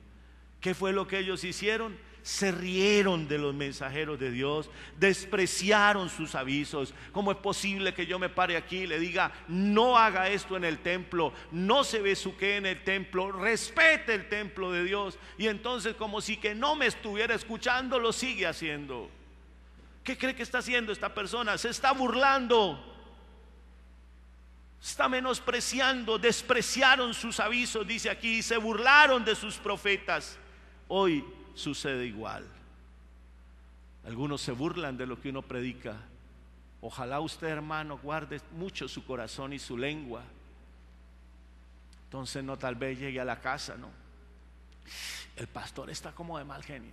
A: ¿Qué fue lo que ellos hicieron? se rieron de los mensajeros de Dios, despreciaron sus avisos. ¿Cómo es posible que yo me pare aquí y le diga, no haga esto en el templo, no se besuque en el templo, respete el templo de Dios? Y entonces como si que no me estuviera escuchando, lo sigue haciendo. ¿Qué cree que está haciendo esta persona? Se está burlando. Está menospreciando, despreciaron sus avisos, dice aquí, se burlaron de sus profetas. Hoy sucede igual. Algunos se burlan de lo que uno predica. Ojalá usted, hermano, guarde mucho su corazón y su lengua. Entonces no tal vez llegue a la casa, ¿no? El pastor está como de mal genio.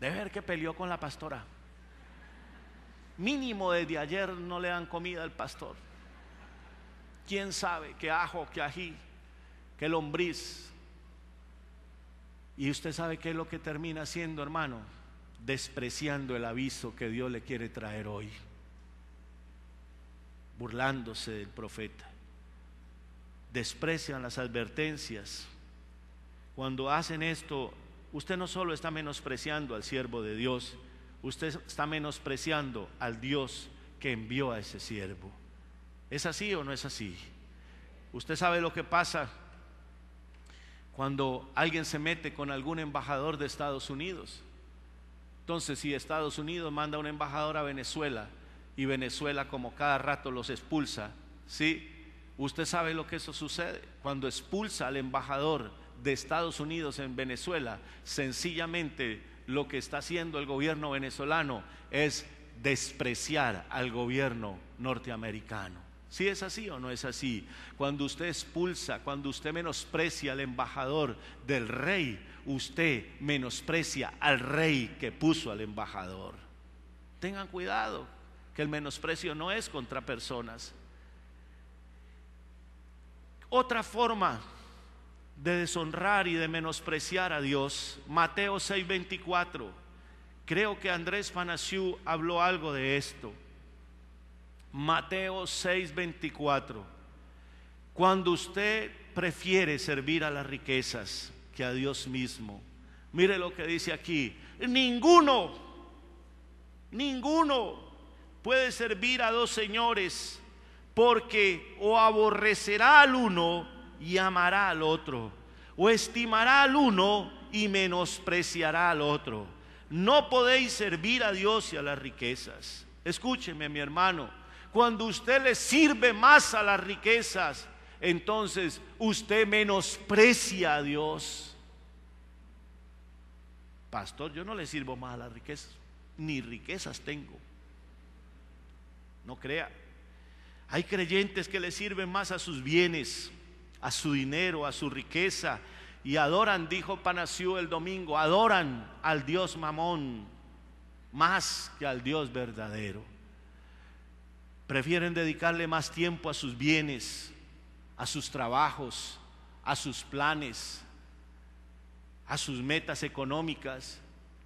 A: Debe ver que peleó con la pastora. Mínimo desde ayer no le dan comida al pastor. ¿Quién sabe qué ajo, qué ají, qué lombriz? Y usted sabe qué es lo que termina siendo, hermano, despreciando el aviso que Dios le quiere traer hoy, burlándose del profeta. Desprecian las advertencias. Cuando hacen esto, usted no solo está menospreciando al siervo de Dios, usted está menospreciando al Dios que envió a ese siervo. ¿Es así o no es así? Usted sabe lo que pasa cuando alguien se mete con algún embajador de Estados Unidos. Entonces, si Estados Unidos manda un embajador a Venezuela y Venezuela como cada rato los expulsa, ¿sí? Usted sabe lo que eso sucede. Cuando expulsa al embajador de Estados Unidos en Venezuela, sencillamente lo que está haciendo el gobierno venezolano es despreciar al gobierno norteamericano. ¿Si es así o no es así? Cuando usted expulsa, cuando usted menosprecia al embajador del rey, usted menosprecia al rey que puso al embajador. Tengan cuidado, que el menosprecio no es contra personas. Otra forma de deshonrar y de menospreciar a Dios, Mateo 6:24. Creo que Andrés Panasiú habló algo de esto. Mateo 6:24. Cuando usted prefiere servir a las riquezas que a Dios mismo, mire lo que dice aquí, ninguno, ninguno puede servir a dos señores porque o aborrecerá al uno y amará al otro, o estimará al uno y menospreciará al otro. No podéis servir a Dios y a las riquezas. Escúcheme, mi hermano. Cuando usted le sirve más a las riquezas, entonces usted menosprecia a Dios. Pastor, yo no le sirvo más a las riquezas, ni riquezas tengo. No crea. Hay creyentes que le sirven más a sus bienes, a su dinero, a su riqueza, y adoran, dijo Panaciú el domingo, adoran al Dios mamón más que al Dios verdadero. Prefieren dedicarle más tiempo a sus bienes, a sus trabajos, a sus planes, a sus metas económicas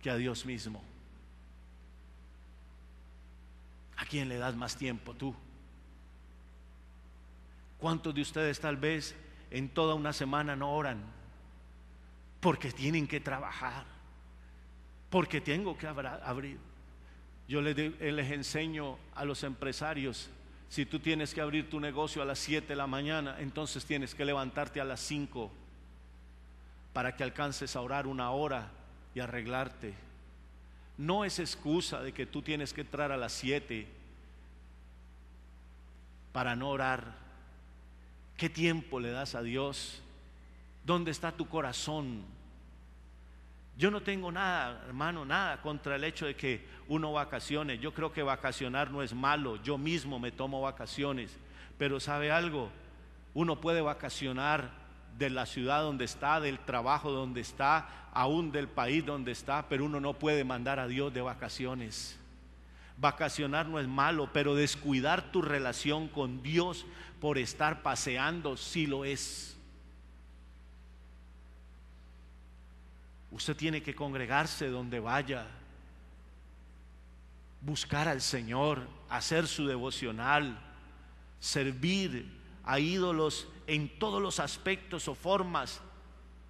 A: que a Dios mismo. ¿A quién le das más tiempo tú? ¿Cuántos de ustedes tal vez en toda una semana no oran? Porque tienen que trabajar, porque tengo que abrir. Yo eh, les, enseño a los empresarios, si tú tienes que abrir tu negocio a las 7 de la mañana, entonces tienes que levantarte a las 5 para que alcances a orar una hora y arreglarte. No es excusa de que tú tienes que entrar a las 7 para no orar. ¿Qué tiempo le das a Dios? ¿Dónde está tu corazón? Yo no tengo nada, hermano, nada contra el hecho de que uno vacaciones. Yo creo que vacacionar no es malo. Yo mismo me tomo vacaciones. Pero sabe algo, uno puede vacacionar de la ciudad donde está, del trabajo donde está, aún del país donde está, pero uno no puede mandar a Dios de vacaciones. Vacacionar no es malo, pero descuidar tu relación con Dios por estar paseando sí lo es. Usted tiene que congregarse donde vaya, buscar al Señor, hacer su devocional, servir a ídolos en todos los aspectos o formas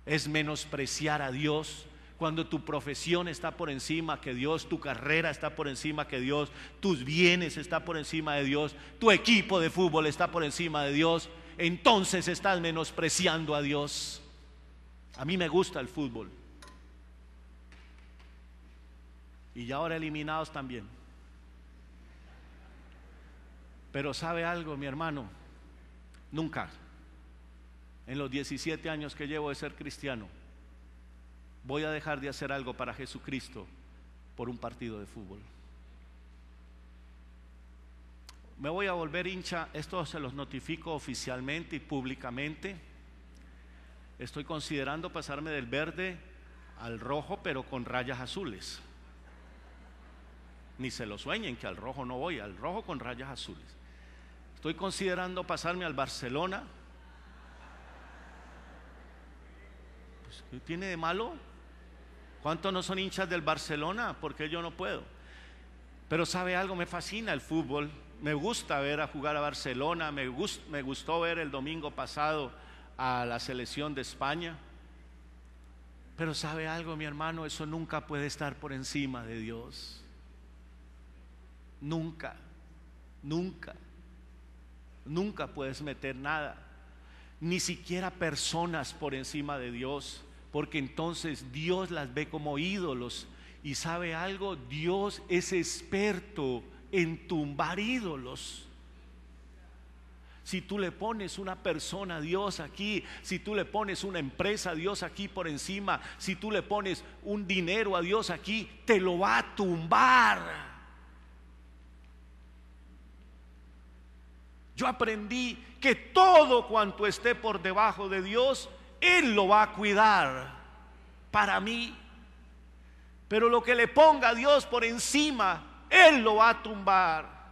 A: es menospreciar a Dios. Cuando tu profesión está por encima que Dios, tu carrera está por encima que Dios, tus bienes están por encima de Dios, tu equipo de fútbol está por encima de Dios, entonces estás menospreciando a Dios. A mí me gusta el fútbol. y ya ahora eliminados también. Pero sabe algo, mi hermano, nunca, en los 17 años que llevo de ser cristiano, voy a dejar de hacer algo para Jesucristo por un partido de fútbol. Me voy a volver hincha, esto se los notifico oficialmente y públicamente. Estoy considerando pasarme del verde al rojo, pero con rayas azules. Ni se lo sueñen que al rojo no voy, al rojo con rayas azules. Estoy considerando pasarme al Barcelona. Pues, ¿Qué tiene de malo? ¿Cuántos no son hinchas del Barcelona? Porque yo no puedo. Pero sabe algo, me fascina el fútbol. Me gusta ver a jugar a Barcelona. Me, me gustó ver el domingo pasado a la selección de España. Pero sabe algo, mi hermano, eso nunca puede estar por encima de Dios. Nunca, nunca, nunca puedes meter nada, ni siquiera personas por encima de Dios, porque entonces Dios las ve como ídolos. Y sabe algo, Dios es experto en tumbar ídolos. Si tú le pones una persona a Dios aquí, si tú le pones una empresa a Dios aquí por encima, si tú le pones un dinero a Dios aquí, te lo va a tumbar. Yo aprendí que todo cuanto esté por debajo de Dios, Él lo va a cuidar para mí. Pero lo que le ponga a Dios por encima, Él lo va a tumbar.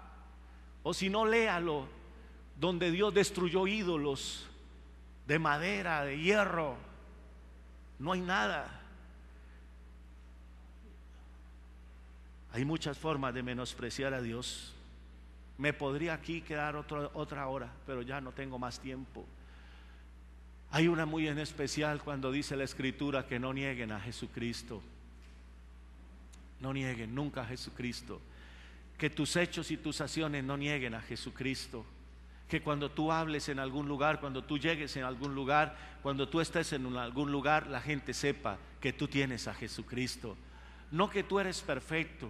A: O si no, léalo, donde Dios destruyó ídolos de madera, de hierro. No hay nada. Hay muchas formas de menospreciar a Dios. Me podría aquí quedar otra hora, pero ya no tengo más tiempo. Hay una muy en especial cuando dice la escritura que no nieguen a Jesucristo. No nieguen nunca a Jesucristo. Que tus hechos y tus acciones no nieguen a Jesucristo. Que cuando tú hables en algún lugar, cuando tú llegues en algún lugar, cuando tú estés en algún lugar, la gente sepa que tú tienes a Jesucristo. No que tú eres perfecto,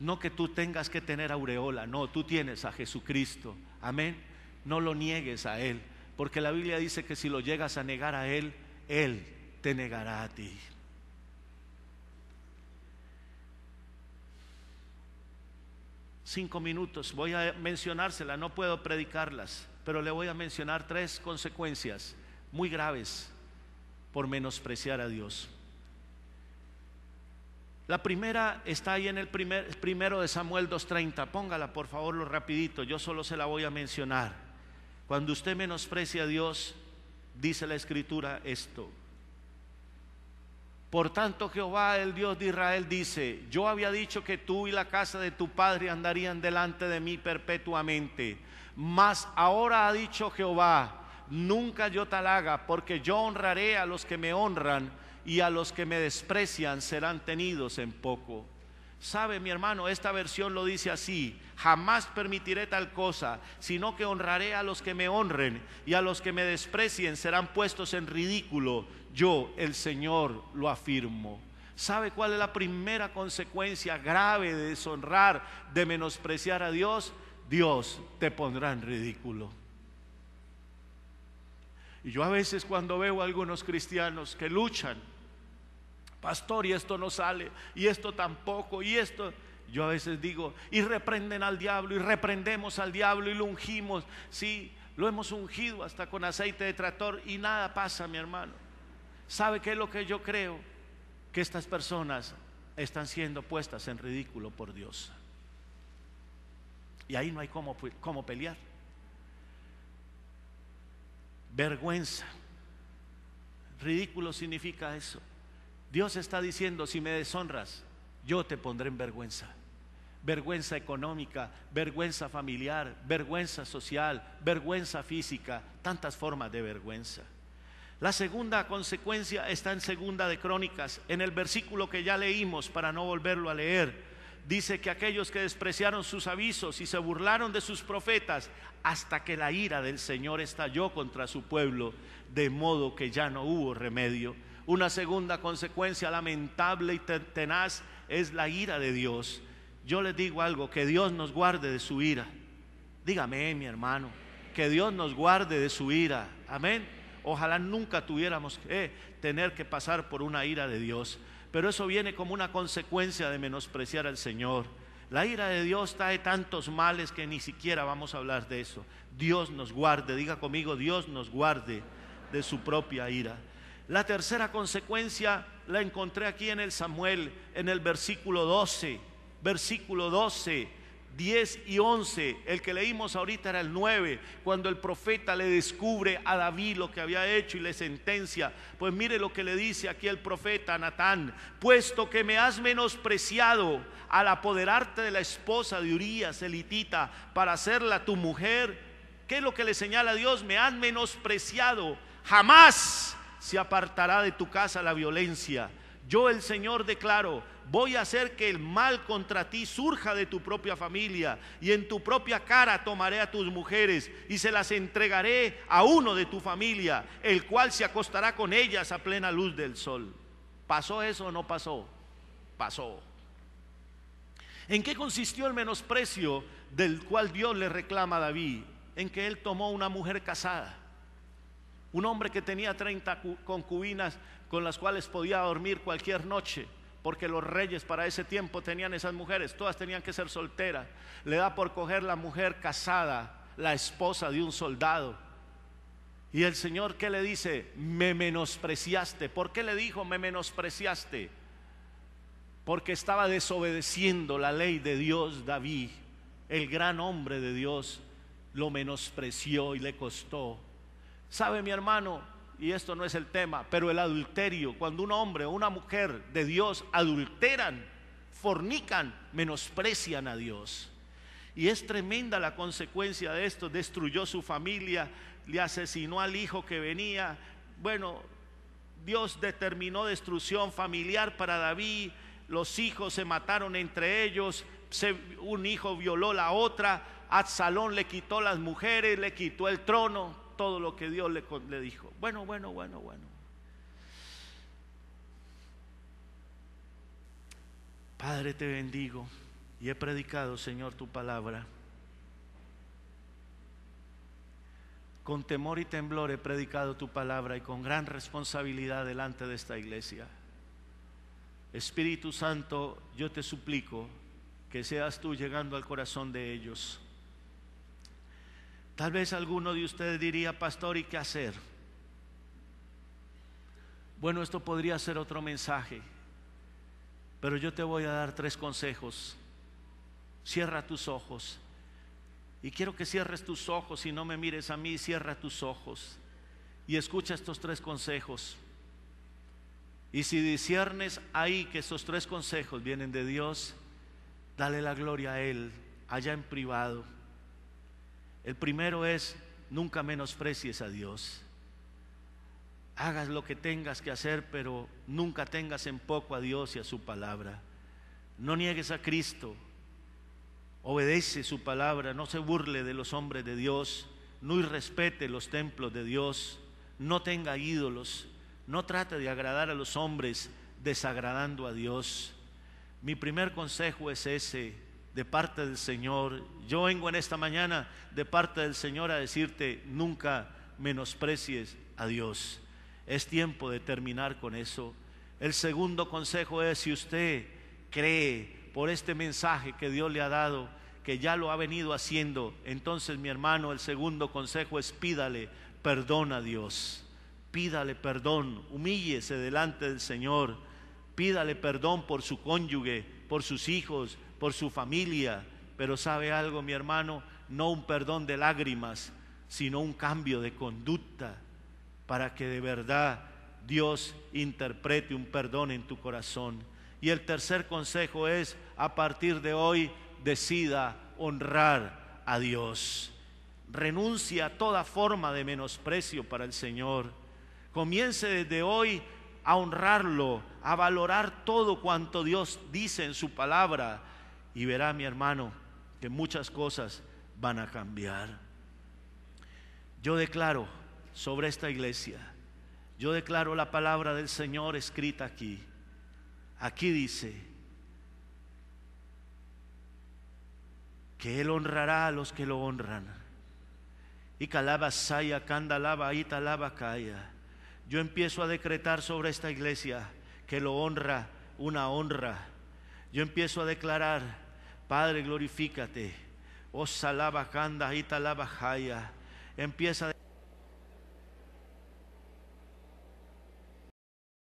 A: no que tú tengas que tener aureola, no, tú tienes a Jesucristo. Amén. No lo niegues a Él, porque la Biblia dice que si lo llegas a negar a Él, Él te negará a ti. Cinco minutos, voy a mencionársela, no puedo predicarlas, pero le voy a mencionar tres consecuencias muy graves por menospreciar a Dios. La primera está ahí en el primer, primero de Samuel 2.30. Póngala, por favor, lo rapidito. Yo solo se la voy a mencionar. Cuando usted menosprecia a Dios, dice la escritura esto. Por tanto Jehová, el Dios de Israel, dice, yo había dicho que tú y la casa de tu padre andarían delante de mí perpetuamente. Mas ahora ha dicho Jehová, nunca yo tal haga, porque yo honraré a los que me honran y a los que me desprecian serán tenidos en poco. Sabe mi hermano, esta versión lo dice así, jamás permitiré tal cosa, sino que honraré a los que me honren y a los que me desprecien serán puestos en ridículo. Yo, el Señor, lo afirmo. ¿Sabe cuál es la primera consecuencia grave de deshonrar, de menospreciar a Dios? Dios te pondrá en ridículo. Y yo a veces cuando veo a algunos cristianos que luchan Pastor, y esto no sale, y esto tampoco, y esto... Yo a veces digo, y reprenden al diablo, y reprendemos al diablo, y lo ungimos. Sí, lo hemos ungido hasta con aceite de tractor, y nada pasa, mi hermano. ¿Sabe qué es lo que yo creo? Que estas personas están siendo puestas en ridículo por Dios. Y ahí no hay cómo, cómo pelear. Vergüenza. Ridículo significa eso. Dios está diciendo, si me deshonras, yo te pondré en vergüenza. Vergüenza económica, vergüenza familiar, vergüenza social, vergüenza física, tantas formas de vergüenza. La segunda consecuencia está en Segunda de Crónicas, en el versículo que ya leímos para no volverlo a leer. Dice que aquellos que despreciaron sus avisos y se burlaron de sus profetas, hasta que la ira del Señor estalló contra su pueblo, de modo que ya no hubo remedio. Una segunda consecuencia lamentable y tenaz es la ira de Dios. Yo les digo algo, que Dios nos guarde de su ira. Dígame, mi hermano, que Dios nos guarde de su ira. Amén. Ojalá nunca tuviéramos que eh, tener que pasar por una ira de Dios. Pero eso viene como una consecuencia de menospreciar al Señor. La ira de Dios trae tantos males que ni siquiera vamos a hablar de eso. Dios nos guarde, diga conmigo, Dios nos guarde de su propia ira. La tercera consecuencia la encontré aquí en el Samuel, en el versículo 12, versículo 12. 10 y 11, el que leímos ahorita era el 9, cuando el profeta le descubre a David lo que había hecho y le sentencia. Pues mire lo que le dice aquí el profeta Natán, puesto que me has menospreciado al apoderarte de la esposa de Urías, elitita, para hacerla tu mujer, ¿qué es lo que le señala a Dios? Me han menospreciado, jamás se apartará de tu casa la violencia. Yo el Señor declaro, voy a hacer que el mal contra ti surja de tu propia familia y en tu propia cara tomaré a tus mujeres y se las entregaré a uno de tu familia, el cual se acostará con ellas a plena luz del sol. ¿Pasó eso o no pasó? Pasó. ¿En qué consistió el menosprecio del cual Dios le reclama a David? En que él tomó una mujer casada. Un hombre que tenía 30 concubinas con las cuales podía dormir cualquier noche, porque los reyes para ese tiempo tenían esas mujeres, todas tenían que ser solteras. Le da por coger la mujer casada, la esposa de un soldado. Y el Señor qué le dice, me menospreciaste. ¿Por qué le dijo, me menospreciaste? Porque estaba desobedeciendo la ley de Dios, David, el gran hombre de Dios, lo menospreció y le costó Sabe mi hermano, y esto no es el tema, pero el adulterio, cuando un hombre o una mujer de Dios adulteran, fornican, menosprecian a Dios. Y es tremenda la consecuencia de esto. Destruyó su familia, le asesinó al hijo que venía. Bueno, Dios determinó destrucción familiar para David. Los hijos se mataron entre ellos. un hijo violó la otra. Absalón le quitó las mujeres, le quitó el trono todo lo que Dios le, dijo. Bueno, bueno, bueno, bueno. Padre, te bendigo y he predicado, Señor, tu palabra. Con temor y temblor he predicado tu palabra y con gran responsabilidad delante de esta iglesia. Espíritu Santo, yo te suplico que seas tú llegando al corazón de ellos Tal vez alguno de ustedes diría, pastor, ¿y qué hacer? Bueno, esto podría ser otro mensaje, pero yo te voy a dar tres consejos. Cierra tus ojos. Y quiero que cierres tus ojos y no me mires a mí, cierra tus ojos y escucha estos tres consejos. Y si disiernes ahí que estos tres consejos vienen de Dios, dale la gloria a Él, allá en privado. El primero es, nunca menosprecies a Dios. Hagas lo que tengas que hacer, pero nunca tengas en poco a Dios y a su palabra. No niegues a Cristo. Obedece su palabra, no se burle de los hombres de Dios, no irrespete los templos de Dios, no tenga ídolos, no trate de agradar a los hombres desagradando a Dios. Mi primer consejo es ese, de parte del Señor. Yo vengo en esta mañana de parte del Señor a decirte, nunca menosprecies a Dios. Es tiempo de terminar con eso. El segundo consejo es, si usted cree por este mensaje que Dios le ha dado, que ya lo ha venido haciendo, entonces mi hermano, el segundo consejo es pídale perdón a Dios. Pídale perdón, humíllese delante del Señor. Pídale perdón por su cónyuge, por sus hijos, por su familia. Pero sabe algo, mi hermano, no un perdón de lágrimas, sino un cambio de conducta para que de verdad Dios interprete un perdón en tu corazón. Y el tercer consejo es, a partir de hoy, decida honrar a Dios. Renuncia a toda forma de menosprecio para el Señor. Comience desde hoy a honrarlo, a valorar todo cuanto Dios dice en su palabra, y verá mi hermano que muchas cosas van a cambiar. Yo declaro sobre esta iglesia, yo declaro la palabra del Señor escrita aquí. Aquí dice que Él honrará a los que lo honran. Y calaba saya, candalaba, italaba calla. Yo empiezo a decretar sobre esta iglesia que lo honra una honra. Yo empiezo a declarar Padre, glorifícate. Oh, Italaba jaya, Empieza